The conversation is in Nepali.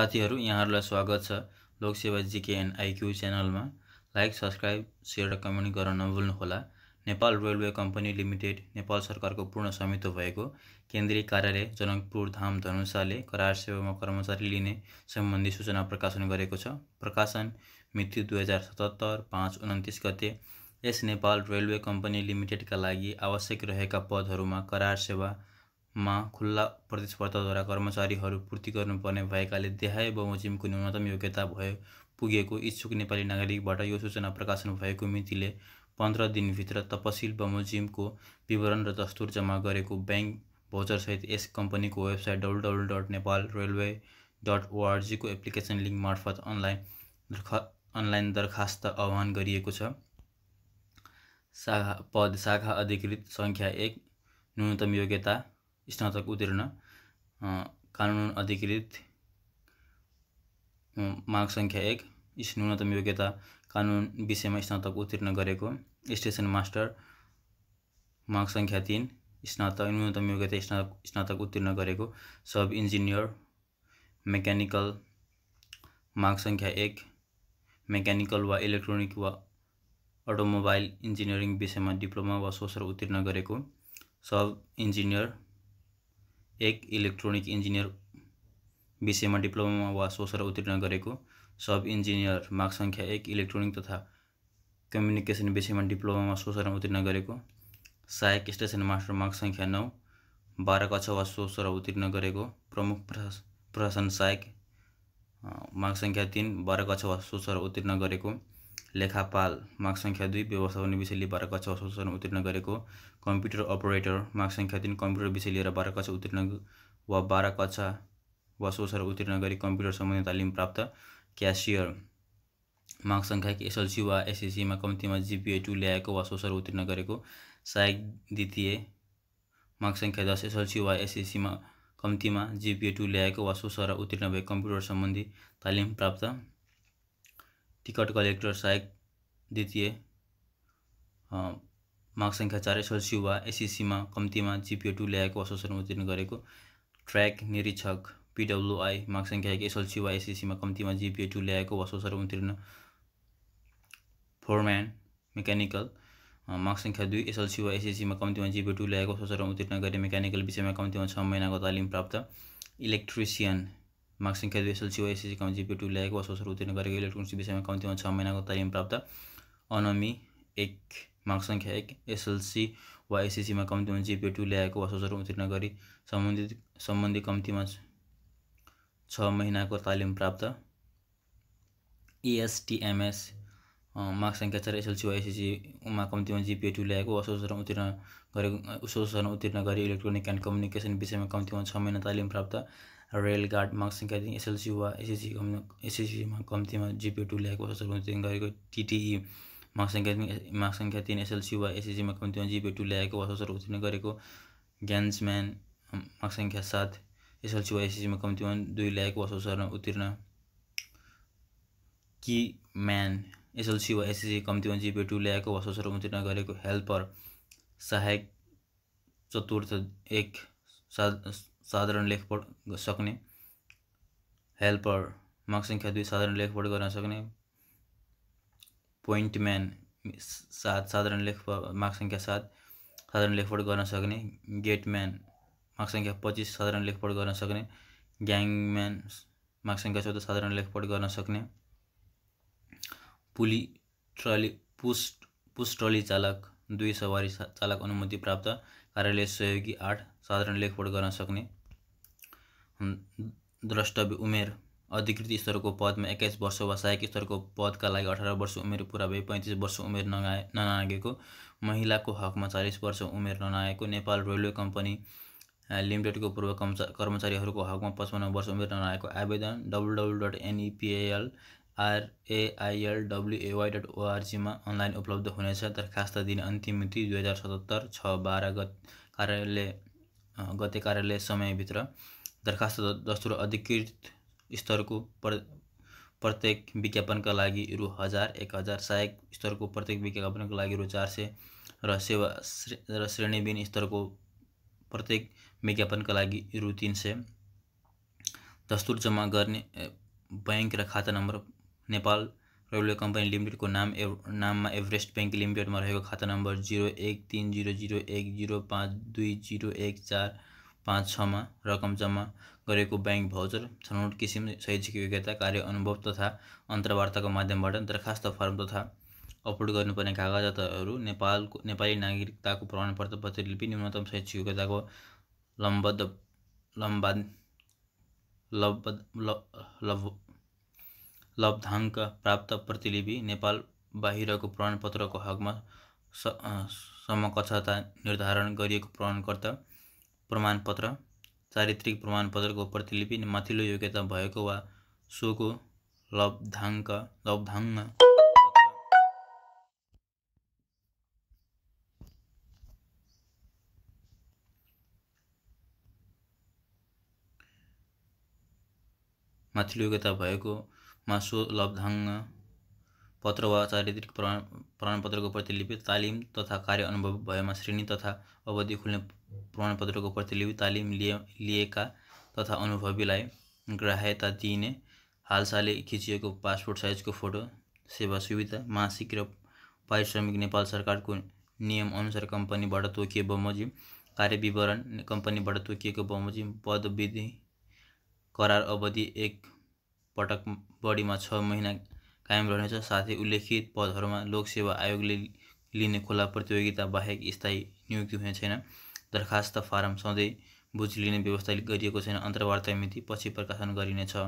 साथीहरू यहाँहरूलाई स्वागत छ लोकसेवा जिकेएन आइक्यू च्यानलमा लाइक सब्सक्राइब सेयर र कमेन्ट गर्न नभुल्नुहोला Nepal railway company limited Nepal सरकारको पूर्ण स्वामित्व भएको केन्द्रीय कार्यालय जनकपुर धाम धनुषाले करार सेवामा कर्मचारी लिने सम्बन्धी सूचना प्रकाशन गरेको छ प्रकाशन मिति दुई हजार सतहत्तर पाँच उन्तिस गते यस नेपाल रेलवे कम्पनी लिमिटेडका लागि आवश्यक रहेका पदहरूमा करार सेवा मा खुल्ला प्रतिस्पर्धाद्वारा कर्मचारीहरू पूर्ति गर्नुपर्ने भएकाले देहाय बमोजिमको न्यूनतम योग्यता भए पुगेको इच्छुक नेपाली नागरिकबाट यो सूचना प्रकाशन भएको मितिले पन्ध्र दिनभित्र तपसिल बमोजिमको विवरण र दस्तुर जम्मा गरेको ब्याङ्क भोचरसहित यस कम्पनीको website W W dot Nepal railway dot ओआरजीको एप्लिकेसन लिङ्क मार्फत अनलाइन अनलाइन दरखास्त आह्वान गरिएको छ शाखा पद शाखा अधिकृत सङ्ख्या एक न्यूनतम योग्यता स्नातक उत्तीर्ण कानुन अधिकृत माग सङ्ख्या एक न्यूनतम योग्यता कानुन विषयमा स्नातक उत्तीर्ण गरेको स्टेसन मास्टर माग सङ्ख्या तिन स्नातक न्यूनतम योग्यता स्नातक स्नातक उत्तीर्ण गरेको सब इन्जिनियर मेकानिकल माग सङ्ख्या एक मेकानिकल वा इलेक्ट्रोनिक वा अटोमोबाइल इन्जिनियरिङ विषयमा डिप्लोमा वा सोसर उत्तीर्ण गरेको सब इन्जिनियर एक इलेक्ट्रोनिक इन्जिनियर विषयमा डिप्लोमा वा सोसर उत्तीर्ण गरेको सब इन्जिनियर मार्क सङ्ख्या एक इलेक्ट्रोनिक तथा कम्युनिकेसन विषयमा डिप्लोमामा सोसर उत्तीर्ण गरेको सहायक स्टेसन मास्टर मार्क सङ्ख्या नौ बाह्र कक्षा वा सोसर उत्तीर्ण गरेको प्रमुख प्रशासन सहायक मार्क सङ्ख्या तिन बाह्र कक्षा वा सोसर उत्तीर्ण गरेको लेखापाल माग सङ्ख्या दुई व्यवस्थापन विषय लिएर बाह्र कक्षा सोचन उत्तीर्ण गरेको कम्प्युटर अपरेटर मार्क सङ्ख्या तिन कम्प्युटर विषय लिएर बाह्र कक्षा उत्तीर्ण वा बाह्र कक्षा वा सोचर उत्तीर्ण गरी कम्प्युटर सम्बन्धी तालिम प्राप्त क्यासियर माग सङ्ख्या एसएलसी वा एसएससीमा कम्तीमा जिपिए टू ल्याएको वा सोचर उत्तीर्ण गरेको सहायक द्वितीय मार्क सङ्ख्या दस एसएलसी वा एसएससीमा कम्तीमा जिपिए टू ल्याएको वा सोचर उत्तीर्ण भए कम्प्युटर सम्बन्धी तालिम प्राप्त टिकट कलेक्टर सहायक द्वितीय मार्क सङ्ख्या चार एसएलसी वा एसएससीमा कम्तीमा जिपिए टू ल्याएको असोसन उत्तीर्ण गरेको ट्र्याक निरीक्षक पिडब्लुआई मार्क सङ्ख्या एक एसएलसी वा एसएससीमा कम्तीमा जिपिए टू ल्याएको वा सोसर उत्तीर्ण फोरम्यान मेकानिकल मार्क सङ्ख्या दुई एसएलसी वा एसएससीमा कम्तीमा जिपिओ टू ल्याएको सोसर उत्तीर्ण गरे मेकानिकल विषयमा कम्तीमा छ महिनाको तालिम प्राप्त इलेक्ट्रिसियन मार्क्स सङ्ख्या दुई एसएलसी ओएससी कम जिपी टू ल्याएको वा सोसर उत्तीर्ण गरेको इलेक्ट्रोनिक्स विषयमा कम्तीमा छ महिनाको तालिम प्राप्त अनमी एक मार्क्स सङ्ख्या एक एसएलसी वा एसएससीमा कम्तीमा जिपी टू ल्याएको वा सोसर उत्तीर्ण गरी सम्बन्धित सम्बन्धी कम्तीमा छ महिनाको तालिम प्राप्त इएसटिएमएस मार्क्स सङ्ख्या चार एसएलसी वा एसएससीमा कम्तीमा जिपिए टू ल्याएको वा उत्तीर्ण गरेको सोसर उत्तीर्ण गरी इलेक्ट्रोनिक एन्ड कम्युनिकेसन विषयमा कम्तीमा छ महिना तालिम प्राप्त रेल गार्ड मार्क्स निकाली एस एल सी हुआ एस एस सी हमने S S C mark two लिया वर्ष सर टी टी मार्क्स संख्या मार्क्स संख्या तीन एस एल सी हुआ एस एस सी मार्क कम टू लिया वर्ष सर उत्तीर्ण गरेको ग्यान्सम्यान मार्क्स संख्या सात एसएलसी वा कमती में दुई लिया वा उत्तीर्ण कि म्यान एसएलसी वा एसएससी में जीपी टू लिया वा सौसरमा उत्तीर्ण हेल्पर सहायक चतुर्थ एक साधारण लेख पढ़ सकने हेल्पर માગ संख्या दुई સાધારણ લેખ कर सकने सक्ने सात साधारण સાધારણ લેખ संख्या सात साधारण સાधारण कर सकने सक्ने गेटम्यान माग संख्या पच्चीस साधारण लेखपढ कर सकने ग्याङम्यान माग संख्या चौदह साधारण पढ़ कर सकने पुली ट्रली पुस्ट पुस्ट ट्रली चालक दुई सवारी चालक अनुमति प्राप्त कार्यालय सहयोगी आठ साधारण पढ़ कर सकने द्रष्टव्य उमेर अधिकृत स्तरको पदमा एक्काइस वर्ष वा सहायक स्तरको पदका लागि अठार वर्ष उमेर पुरा भई पैँतिस वर्ष उमेर नगाए ननागेको महिलाको हकमा चालिस वर्ष उमेर ननागेको नेपाल रेलवे कम्पनी लिमिटेडको पूर्व कर्मचारीहरूको हकमा पचपन्न वर्ष उमेर ननाएको आवेदन W W dot NEPL RAIL WAY dot ओआरजीमा अनलाइन उपलब्ध हुनेछ दरखास्त दिने अन्तिम मिति दुई हजार सतहत्तर छ बाह्र गत कार्यालय गते कार्यालय समयभित्र दरखास्त दस्तुर अधिकृत स्तरको प्र प्रत्येक विज्ञापनका लागि रु हजार एक हजार सहायक स्तरको प्रत्येक विज्ञापनका लागि रु चार सय र सेवा र श्रेणीबिन स्तरको प्रत्येक विज्ञापनका लागि रु तिन सय दस्तुर जम्मा गर्ने ब्याङ्क र खाता नम्बर नेपाल रेलवे कम्पनी लिमिटेडको नाम एव नाममा एभरेस्ट ब्याङ्क लिमिटेडमा रहेको खाता नम्बर जिरो एक तिन जिरो जिरो एक जिरो पाँच दुई जिरो एक चार पाँच छमा रकम जम्मा गरेको ब्याङ्क भाउचर छनौट किसिम शैक्षिक योग्यता कार्य अनुभव तथा अन्तर्वार्ताको माध्यमबाट दरखास्त फर्म तथा अपलोड गर्नुपर्ने कागजातहरू नेपालको नेपाली नागरिकताको प्रमाणपत्र प्रतिलिपि न्यूनतम शैक्षिक योग्यताको लम्बद्ध लम्बा लब्ध लब्धाङ्क प्राप्त प्रतिलिपि नेपाल बाहिरको प्रमाणपत्रको हकमा समकक्षता निर्धारण गरिएको प्रमाणकर्ता प्रमाणपत्र चारित्रिक प्रमाणपत्रको प्रतिलिपि माथिल्लो योग्यता भएको वा सोको लब्धाङ्क लब्धाङ्क माथिल्लो योग्यता भएकोमा सो लब्धाङ्ग पत्र वा चारित्रिक प्रमाण प्रमाणपत्रको प्रतिलिपि तालिम तथा कार्य अनुभव भएमा श्रेणी तथा अवधि खुल्ने प्रमाणपत्रको प्रतिलिपि तालिम लिए लिएका तथा अनुभवीलाई ग्राह्यता दिइने हालसाले खिचिएको पासपोर्ट साइजको फोटो सेवा सुविधा मासिक र पारिश्रमिक नेपाल सरकारको नियम अनुसार कम्पनीबाट तोकिए बमोजिम कार्य विवरण कम्पनीबाट तोकिएको बमोजिम पदविधि करार अवधि एक पटक बढीमा छ महिना कायम रहनेछ साथै उल्लेखित पदहरूमा लोकसेवा आयोगले लिने खुला प्रतियोगिता बाहेक स्थायी नियुक्ति हुने छैन दरखास्त फारम सधैँ बुझ लिने व्यवस्था गरिएको छैन अन्तर्वार्ता मिति पछि प्रकाशन गरिनेछ